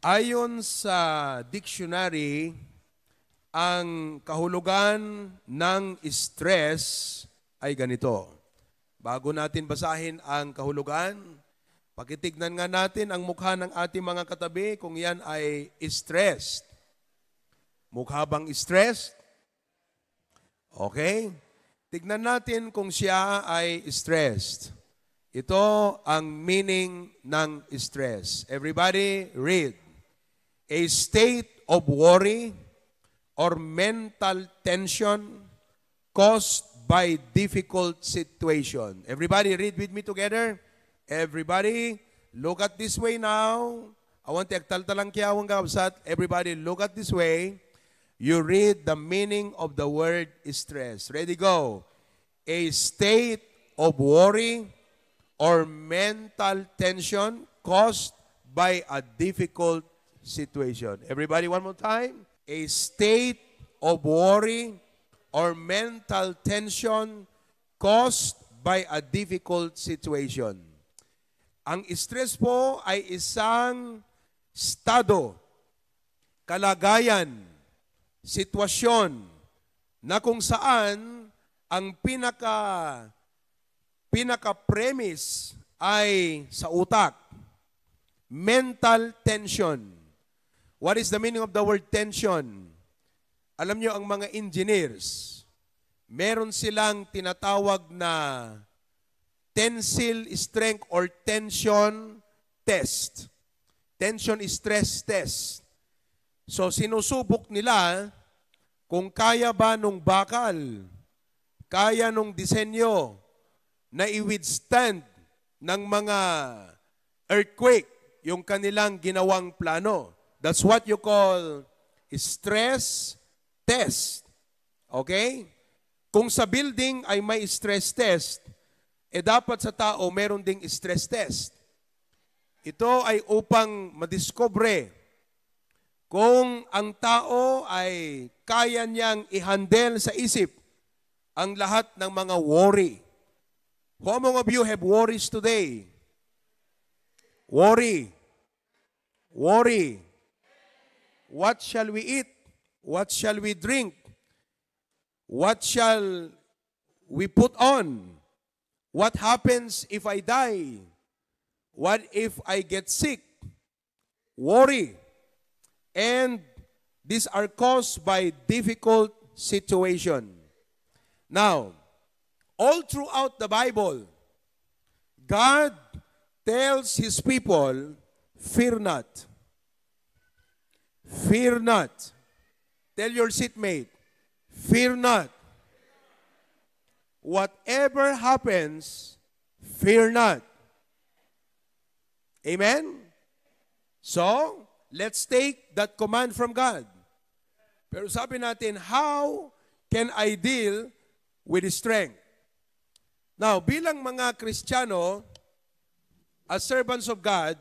Ayon sa dictionary, ang kahulugan ng stress ay ganito. Bago natin basahin ang kahulugan, pakitignan nga natin ang mukha ng ating mga katabi kung yan ay stressed. Mukha bang stressed? Okay. Tignan natin kung siya ay stressed. Ito ang meaning ng stress. Everybody, read. a state of worry or mental tension caused by difficult situation. Everybody read with me together. Everybody, look at this way now. I want to lang kiyawang kabsat. Everybody, look at this way. You read the meaning of the word stress. Ready, go. A state of worry or mental tension caused by a difficult situation. Everybody, one more time. A state of worry or mental tension caused by a difficult situation. Ang stress po ay isang estado, kalagayan, sitwasyon na kung saan ang pinaka pinaka premise ay sa utak mental tension What is the meaning of the word tension? Alam nyo, ang mga engineers, meron silang tinatawag na tensile strength or tension test. Tension stress test. So sinusubok nila kung kaya ba nung bakal, kaya nung disenyo na i-withstand ng mga earthquake yung kanilang ginawang plano. That's what you call stress test. Okay? Kung sa building ay may stress test, eh dapat sa tao meron ding stress test. Ito ay upang madiskobre kung ang tao ay kaya niyang i sa isip ang lahat ng mga worry. How among of you have worries today? Worry. Worry. What shall we eat? What shall we drink? What shall we put on? What happens if I die? What if I get sick? Worry. And these are caused by difficult situation. Now, all throughout the Bible, God tells his people, fear not. Fear not. Tell your seatmate, fear not. Whatever happens, fear not. Amen? So, let's take that command from God. Pero sabi natin, how can I deal with strength? Now, bilang mga Kristiyano, as servants of God,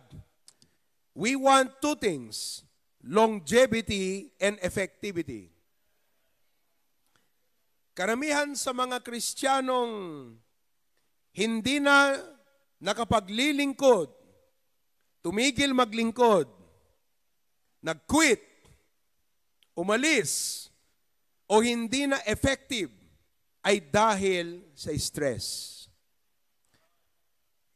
we want two things longevity and effectivity. Karamihan sa mga Kristiyanong hindi na nakapaglilingkod, tumigil maglingkod, nag-quit, umalis, o hindi na effective ay dahil sa stress.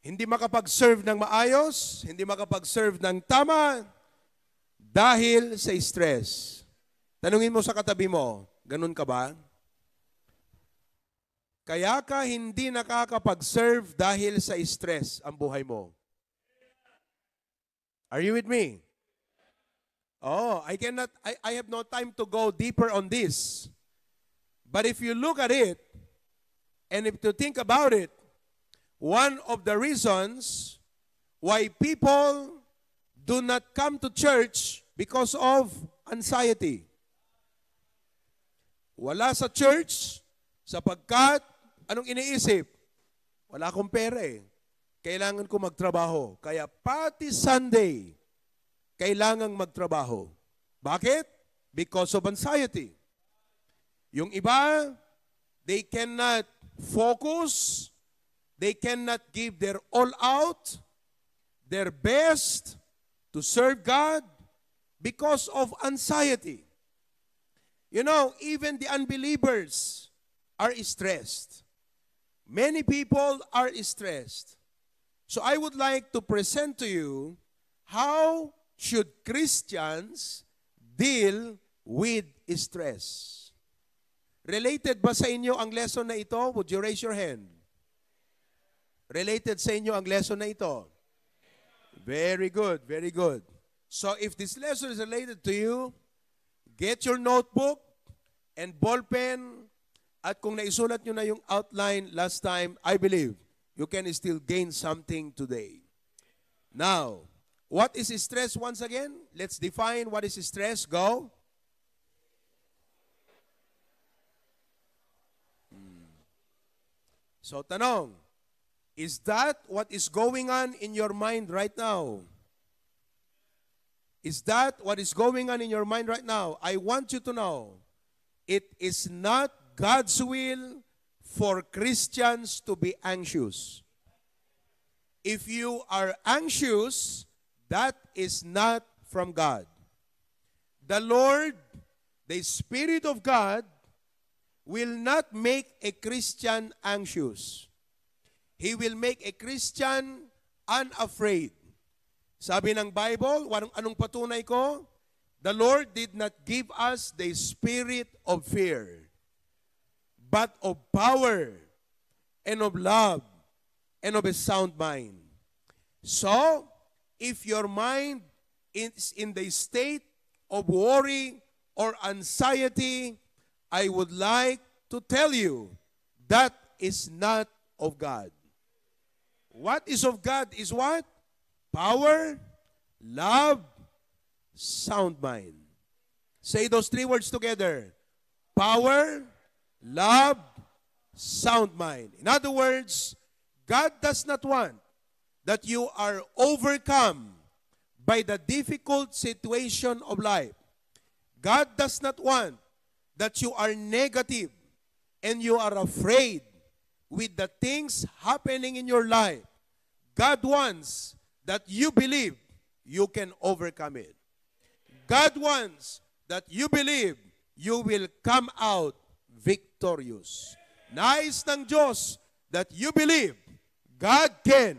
Hindi makapag-serve ng maayos, hindi makapag-serve ng tama, dahil sa stress. Tanungin mo sa katabi mo, ganun ka ba? Kaya ka hindi nakakapag-serve dahil sa stress ang buhay mo. Are you with me? Oh, I cannot, I, I have no time to go deeper on this. But if you look at it, and if you think about it, one of the reasons why people do not come to church because of anxiety. Wala sa church sapagkat anong iniisip? Wala akong pera eh. Kailangan ko magtrabaho. Kaya pati Sunday, kailangan magtrabaho. Bakit? Because of anxiety. Yung iba, they cannot focus, they cannot give their all out, their best to serve God because of anxiety. You know, even the unbelievers are stressed. Many people are stressed. So I would like to present to you how should Christians deal with stress. Related ba sa inyo ang lesson na ito? Would you raise your hand? Related sa inyo ang lesson na ito? Very good, very good. So if this lesson is related to you, get your notebook and ballpen at kung naisulat nyo na yung outline last time, I believe you can still gain something today. Now, what is stress once again? Let's define what is stress. Go. Hmm. So tanong, is that what is going on in your mind right now? Is that what is going on in your mind right now? I want you to know it is not God's will for Christians to be anxious. If you are anxious, that is not from God. The Lord, the Spirit of God, will not make a Christian anxious. He will make a Christian unafraid. Sabi ng Bible, anong, anong patunay ko? The Lord did not give us the spirit of fear, but of power, and of love, and of a sound mind. So, if your mind is in the state of worry or anxiety, I would like to tell you that is not of God. What is of God is what? power, love, sound mind. Say those three words together. Power, love, sound mind. In other words, God does not want that you are overcome by the difficult situation of life. God does not want that you are negative and you are afraid with the things happening in your life. God wants that you believe you can overcome it. God wants that you believe you will come out victorious. nice ng Diyos that you believe God can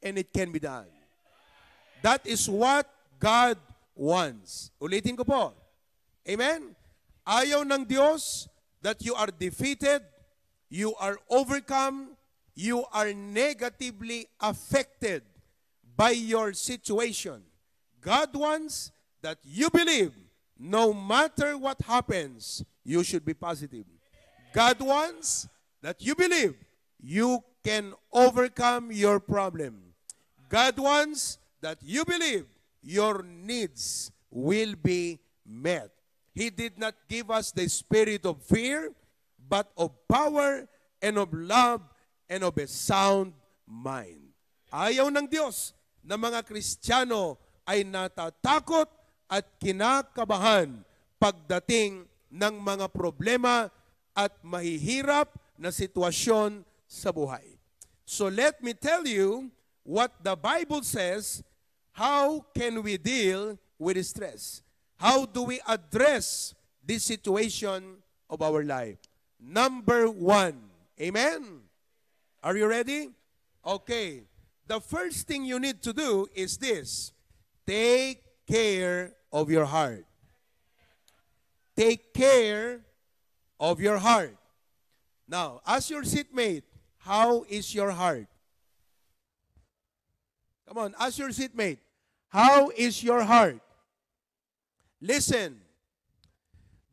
and it can be done. That is what God wants. Ulitin ko po. Amen? Ayaw ng Diyos that you are defeated, you are overcome, you are negatively affected by your situation. God wants that you believe no matter what happens, you should be positive. God wants that you believe you can overcome your problem. God wants that you believe your needs will be met. He did not give us the spirit of fear, but of power and of love and of a sound mind. Ayaw ng Diyos na mga Kristiyano ay natatakot at kinakabahan pagdating ng mga problema at mahihirap na sitwasyon sa buhay. So let me tell you what the Bible says, how can we deal with stress? How do we address this situation of our life? Number one. Amen? Are you ready? Okay. the first thing you need to do is this take care of your heart. Take care of your heart. Now, ask your seatmate, how is your heart? Come on, ask your seatmate, how is your heart? Listen,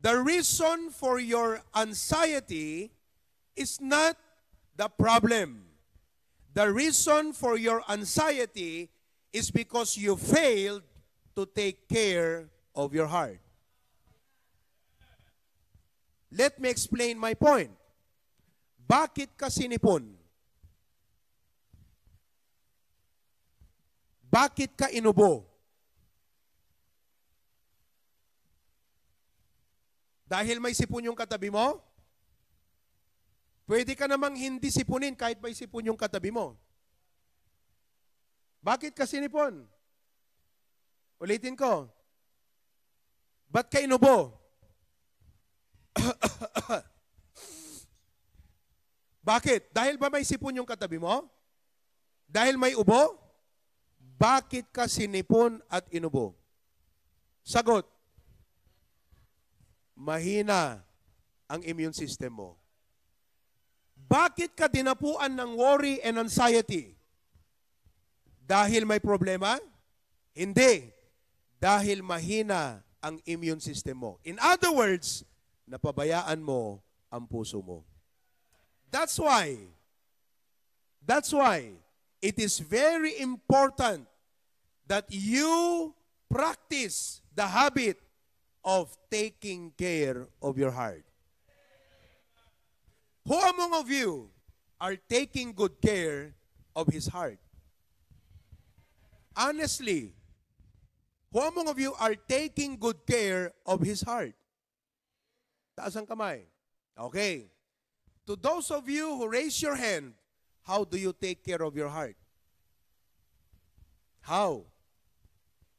the reason for your anxiety is not the problem. The reason for your anxiety is because you failed to take care of your heart. Let me explain my point. Bakit kasi sinipon? Bakit ka inubo? Dahil may sipon yung katabi mo? Pwede ka namang hindi sipunin kahit may sipon yung katabi mo. Bakit ka sinipon? Ulitin ko. Ba't ka inubo? Bakit? Dahil ba may sipon yung katabi mo? Dahil may ubo? Bakit ka sinipon at inubo? Sagot, mahina ang immune system mo. Bakit ka dinapuan ng worry and anxiety? Dahil may problema? Hindi. Dahil mahina ang immune system mo. In other words, napabayaan mo ang puso mo. That's why, that's why it is very important that you practice the habit of taking care of your heart. Who among of you are taking good care of his heart? Honestly, who among of you are taking good care of his heart? Taas ang kamay. Okay. To those of you who raise your hand, how do you take care of your heart? How?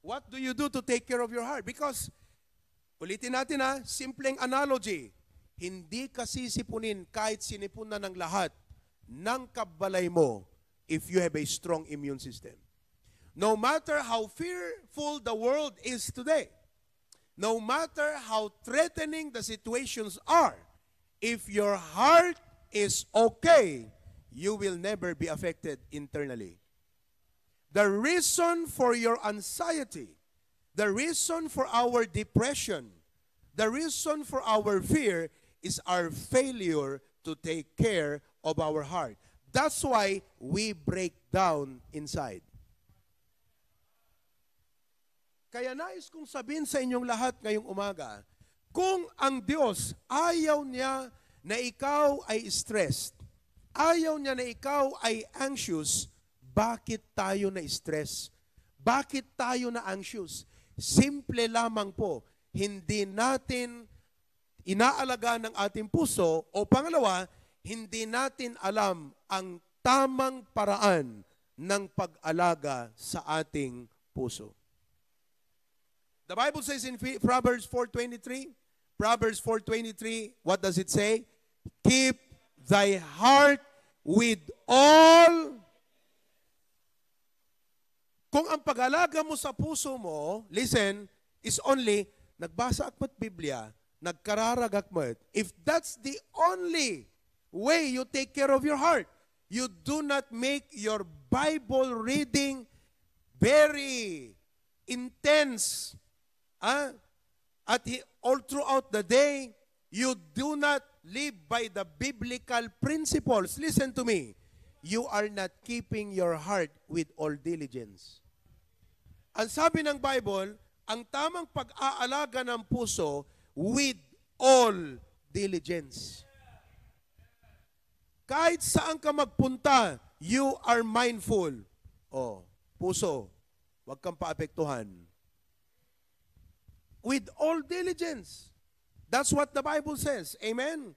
What do you do to take care of your heart? Because, ulitin natin ha, simpleng analogy. Hindi ka sisipunin kahit sinipon na ng lahat ng kabalay mo if you have a strong immune system. No matter how fearful the world is today, no matter how threatening the situations are, if your heart is okay, you will never be affected internally. The reason for your anxiety, the reason for our depression, the reason for our fear is our failure to take care of our heart. That's why we break down inside. Kaya nais kong sabihin sa inyong lahat ngayong umaga, kung ang Diyos ayaw niya na ikaw ay stressed, ayaw niya na ikaw ay anxious, bakit tayo na stress? Bakit tayo na anxious? Simple lamang po, hindi natin inaalaga ng ating puso o pangalawa, hindi natin alam ang tamang paraan ng pag-alaga sa ating puso. The Bible says in Proverbs 4.23, Proverbs 4.23, what does it say? Keep thy heart with all kung ang pag-alaga mo sa puso mo, listen, is only, nagbasa akmat Biblia, nagkararagak mo. If that's the only way you take care of your heart, you do not make your Bible reading very intense. Huh? Ah, at all throughout the day, you do not live by the biblical principles. Listen to me. You are not keeping your heart with all diligence. Ang sabi ng Bible, ang tamang pag-aalaga ng puso with all diligence. Kahit saan ka magpunta, you are mindful. Oh, puso, huwag kang paapektuhan. With all diligence. That's what the Bible says. Amen?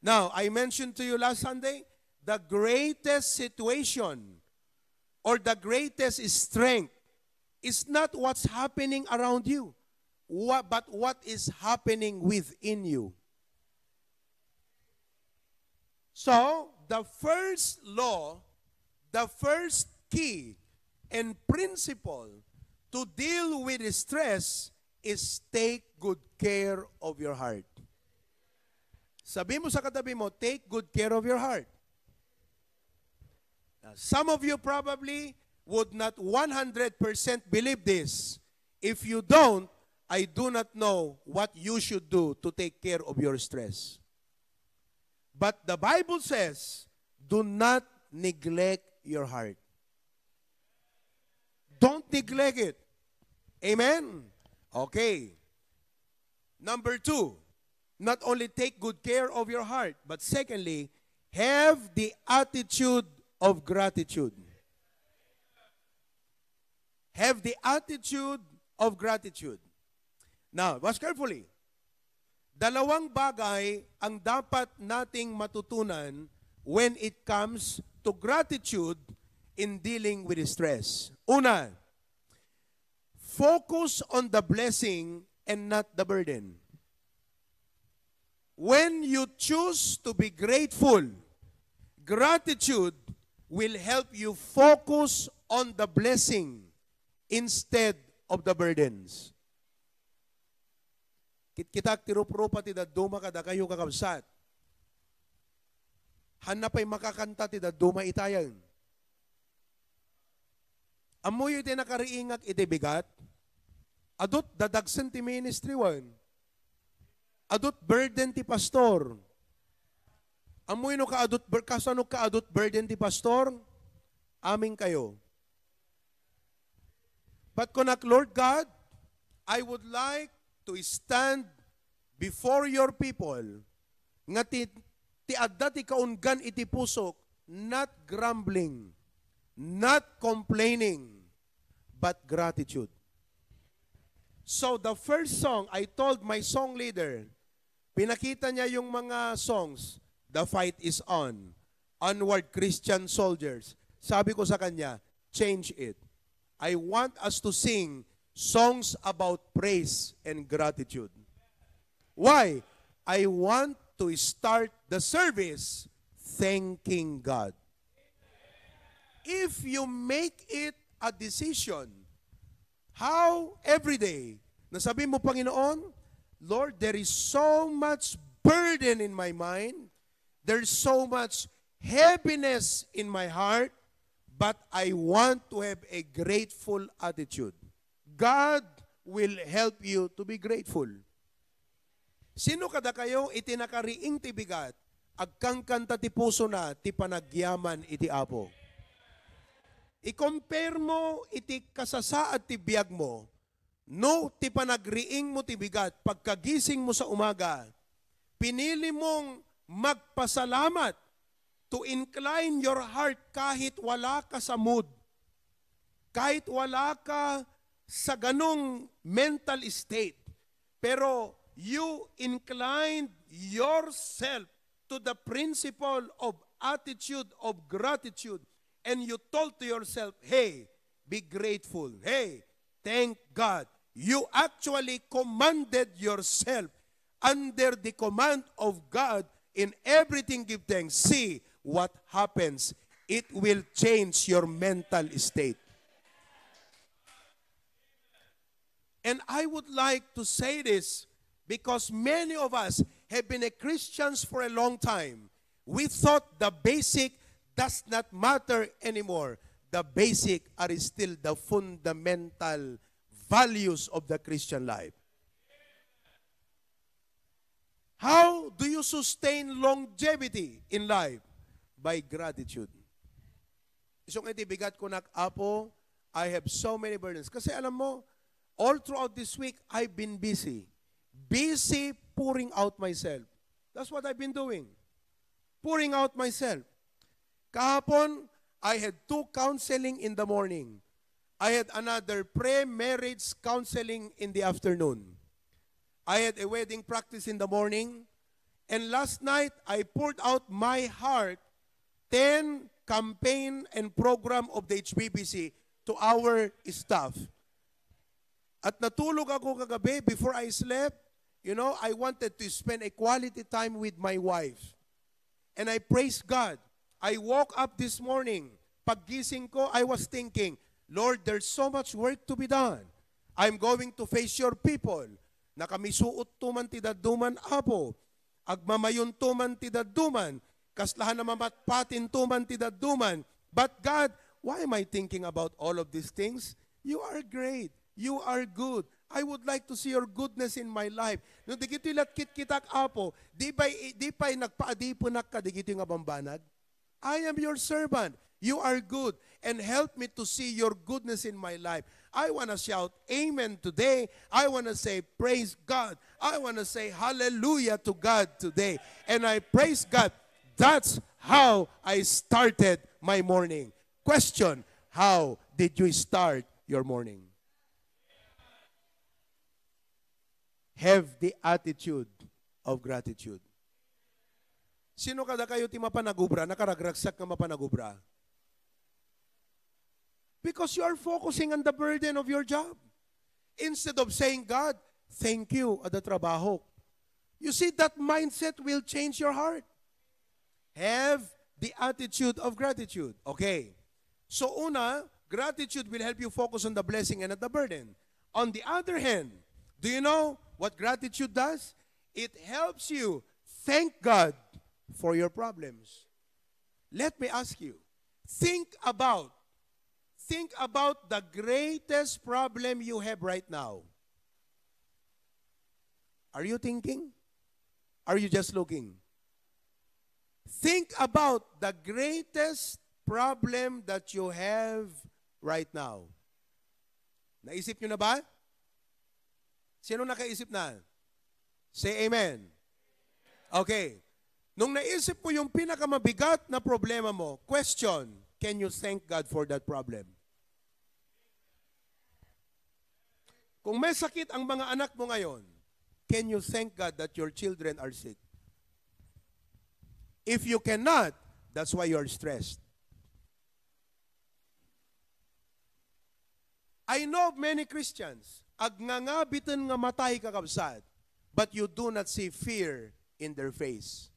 Now, I mentioned to you last Sunday, the greatest situation or the greatest strength is not what's happening around you. What, but what is happening within you? So, the first law, the first key and principle to deal with stress is take good care of your heart. Sabi mo sa katabi mo, take good care of your heart. Now, some of you probably would not 100% believe this. If you don't, I do not know what you should do to take care of your stress. But the Bible says, do not neglect your heart. Don't neglect it. Amen? Okay. Number two, not only take good care of your heart, but secondly, have the attitude of gratitude. Have the attitude of gratitude. Now, watch carefully. Dalawang bagay ang dapat nating matutunan when it comes to gratitude in dealing with stress. Una, focus on the blessing and not the burden. When you choose to be grateful, gratitude will help you focus on the blessing instead of the burdens. Kitkitak tirupropa ti daduma kada kayo kakabsat. Hanapay makakanta ti daduma itayan. Amuyo ti nakariingak iti bigat. Adot dadagsen ti ministry wan. Adot burden ti pastor. Amoy no kaadot, kasano kaadot burden ti pastor? Aming kayo. But kunak, Lord God, I would like to stand before your people nga ti, ti adda ti kaungan iti pusok not grumbling, not complaining, but gratitude. So the first song, I told my song leader, pinakita niya yung mga songs, The Fight is On, Onward Christian Soldiers. Sabi ko sa kanya, change it. I want us to sing songs about praise and gratitude. Why? I want to start the service thanking God. If you make it a decision, how every day, nasabi mo, Panginoon, Lord, there is so much burden in my mind. There's so much heaviness in my heart, but I want to have a grateful attitude. God will help you to be grateful. Sino kada kayo iti tibigat, agkang ti puso na, ti panagyaman iti apo. I-compare mo iti kasasaad ti biyag mo, no ti panagriing mo ti bigat, pagkagising mo sa umaga, pinili mong magpasalamat to incline your heart kahit wala ka sa mood, kahit wala ka sa ganong mental state. Pero you inclined yourself to the principle of attitude of gratitude and you told to yourself, hey, be grateful. Hey, thank God. You actually commanded yourself under the command of God in everything give thanks. See what happens. It will change your mental state. And I would like to say this because many of us have been Christians for a long time. We thought the basic does not matter anymore. The basic are still the fundamental values of the Christian life. How do you sustain longevity in life? By gratitude. Isong itibigat ko na, Apo, I have so many burdens. Kasi alam mo, all throughout this week, I've been busy. Busy pouring out myself. That's what I've been doing. Pouring out myself. Kahapon, I had two counseling in the morning. I had another pre-marriage counseling in the afternoon. I had a wedding practice in the morning. And last night, I poured out my heart 10 campaign and program of the HBBC to our staff. At natulog ako kagabi before I slept. You know, I wanted to spend a quality time with my wife. And I praise God. I woke up this morning. Paggising ko, I was thinking, Lord, there's so much work to be done. I'm going to face your people. Nakamisuot tuman daduman, apo. Agmamayon tuman daduman. Kaslahan na mamatpatin tuman daduman. But God, why am I thinking about all of these things? You are great. You are good. I would like to see your goodness in my life. No digito latkit kitak apo, di pa di pa nagpaadipunak ka digito nga bambanag. I am your servant. You are good and help me to see your goodness in my life. I want to shout amen today. I want to say praise God. I want to say hallelujah to God today. And I praise God. That's how I started my morning. Question, how did you start your morning? have the attitude of gratitude. Sino kada kayo ti mapanagubra, nakaragragsak ka mapanagubra? Because you are focusing on the burden of your job. Instead of saying, God, thank you at the trabaho. You see, that mindset will change your heart. Have the attitude of gratitude. Okay. So una, gratitude will help you focus on the blessing and not the burden. On the other hand, do you know What gratitude does? It helps you thank God for your problems. Let me ask you, think about, think about the greatest problem you have right now. Are you thinking? Are you just looking? Think about the greatest problem that you have right now. Naisip nyo na ba? Sino nakaisip na? Say amen. Okay. Nung naisip mo yung pinakamabigat na problema mo, question, can you thank God for that problem? Kung may sakit ang mga anak mo ngayon, can you thank God that your children are sick? If you cannot, that's why you're stressed. I know many Christians agngangabitan nga matay kakabsat, but you do not see fear in their face.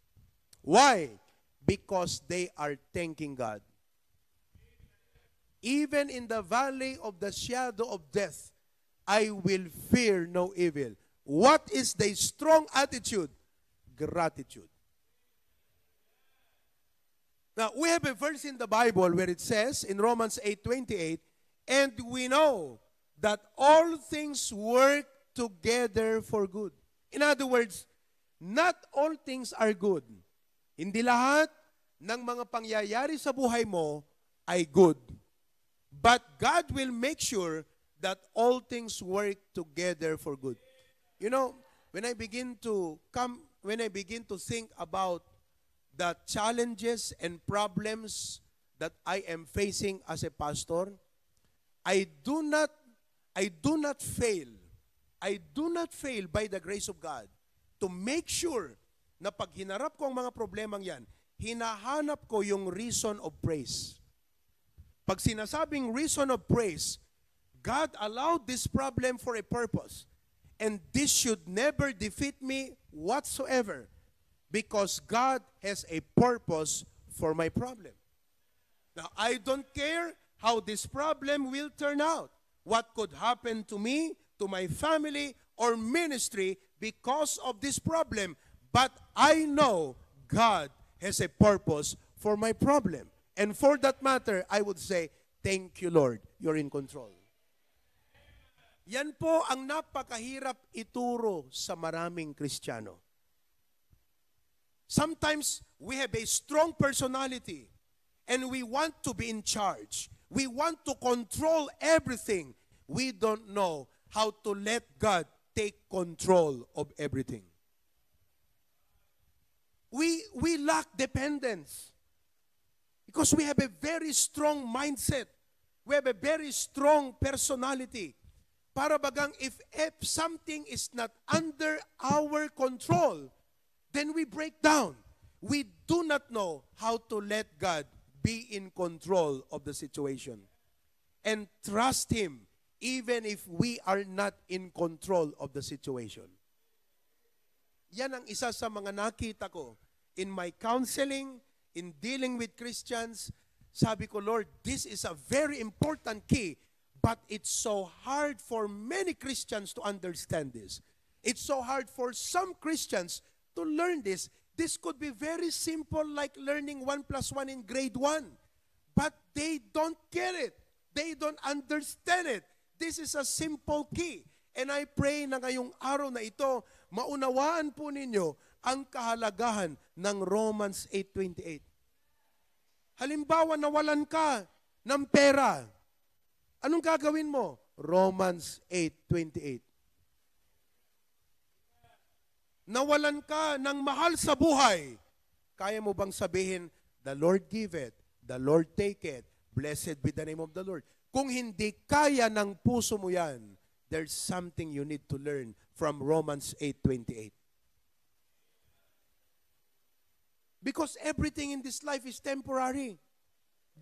Why? Because they are thanking God. Even in the valley of the shadow of death, I will fear no evil. What is the strong attitude? Gratitude. Now, we have a verse in the Bible where it says in Romans 8:28, and we know that all things work together for good. In other words, not all things are good. Hindi lahat ng mga pangyayari sa buhay mo ay good. But God will make sure that all things work together for good. You know, when I begin to come, when I begin to think about the challenges and problems that I am facing as a pastor, I do not I do not fail. I do not fail by the grace of God to make sure na pag hinarap ko ang mga problemang yan, hinahanap ko yung reason of praise. Pag sinasabing reason of praise, God allowed this problem for a purpose. And this should never defeat me whatsoever because God has a purpose for my problem. Now, I don't care how this problem will turn out what could happen to me, to my family, or ministry because of this problem. But I know God has a purpose for my problem. And for that matter, I would say, thank you, Lord. You're in control. Yan po ang napakahirap ituro sa maraming Kristiyano. Sometimes we have a strong personality and we want to be in charge. We want to control everything. We don't know how to let God take control of everything. We, we lack dependence because we have a very strong mindset. We have a very strong personality. Para bagang if, if something is not under our control, then we break down. We do not know how to let God be in control of the situation and trust Him even if we are not in control of the situation. Yan ang isa sa mga nakita ko in my counseling, in dealing with Christians. Sabi ko, Lord, this is a very important key, but it's so hard for many Christians to understand this. It's so hard for some Christians to learn this This could be very simple like learning 1 plus 1 in grade 1. But they don't get it. They don't understand it. This is a simple key. And I pray na ngayong araw na ito, maunawaan po ninyo ang kahalagahan ng Romans 8.28. Halimbawa, nawalan ka ng pera. Anong gagawin mo? Romans 8.28 nawalan ka ng mahal sa buhay, kaya mo bang sabihin, the Lord give it, the Lord take it, blessed be the name of the Lord. Kung hindi kaya ng puso mo yan, there's something you need to learn from Romans 8.28. Because everything in this life is temporary.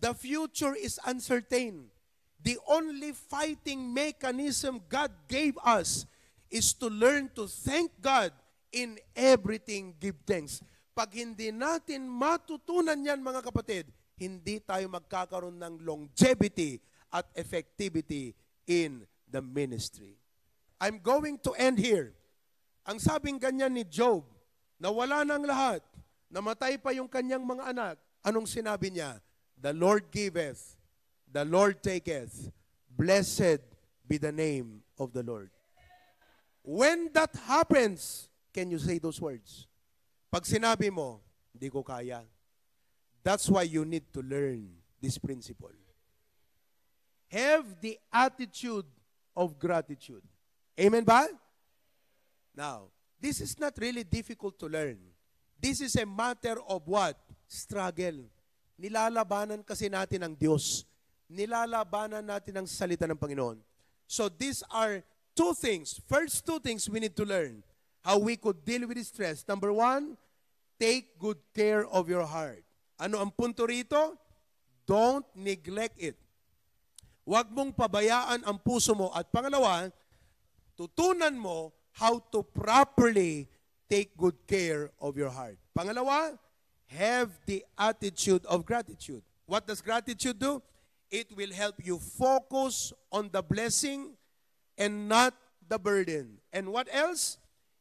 The future is uncertain. The only fighting mechanism God gave us is to learn to thank God in everything give thanks. Pag hindi natin matutunan yan mga kapatid, hindi tayo magkakaroon ng longevity at effectivity in the ministry. I'm going to end here. Ang sabing ganyan ni Job, nawala ng lahat, namatay pa yung kanyang mga anak, anong sinabi niya? The Lord giveth, the Lord taketh, blessed be the name of the Lord. When that happens, Can you say those words? Pag sinabi mo, hindi ko kaya. That's why you need to learn this principle. Have the attitude of gratitude. Amen ba? Now, this is not really difficult to learn. This is a matter of what? Struggle. Nilalabanan kasi natin ang Diyos. Nilalabanan natin ang salita ng Panginoon. So these are two things. First two things we need to learn how we could deal with stress. Number one, take good care of your heart. Ano ang punto rito? Don't neglect it. Huwag mong pabayaan ang puso mo. At pangalawa, tutunan mo how to properly take good care of your heart. Pangalawa, have the attitude of gratitude. What does gratitude do? It will help you focus on the blessing and not the burden. And what else?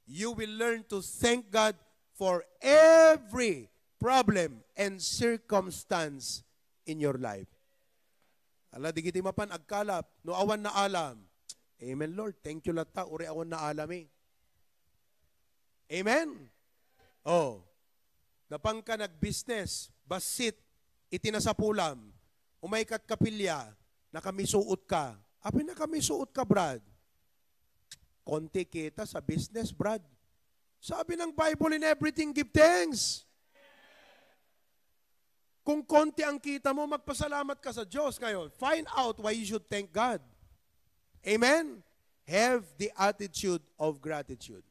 you will learn to thank God for every problem and circumstance in your life. Ala digiti mapan agkalap no awan na alam. Amen Lord, thank you lata uri awan na alam eh. Amen. Oh. Napang ka nag-business, basit, itinasapulam, umay kat kapilya, nakamisuot ka. Apin na kami ka, Brad konti kita sa business, Brad. Sabi ng Bible, in everything give thanks. Kung konti ang kita mo, magpasalamat ka sa Diyos ngayon. Find out why you should thank God. Amen? Have the attitude of gratitude.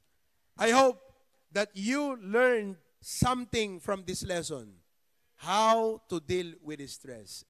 I hope that you learned something from this lesson. How to deal with stress.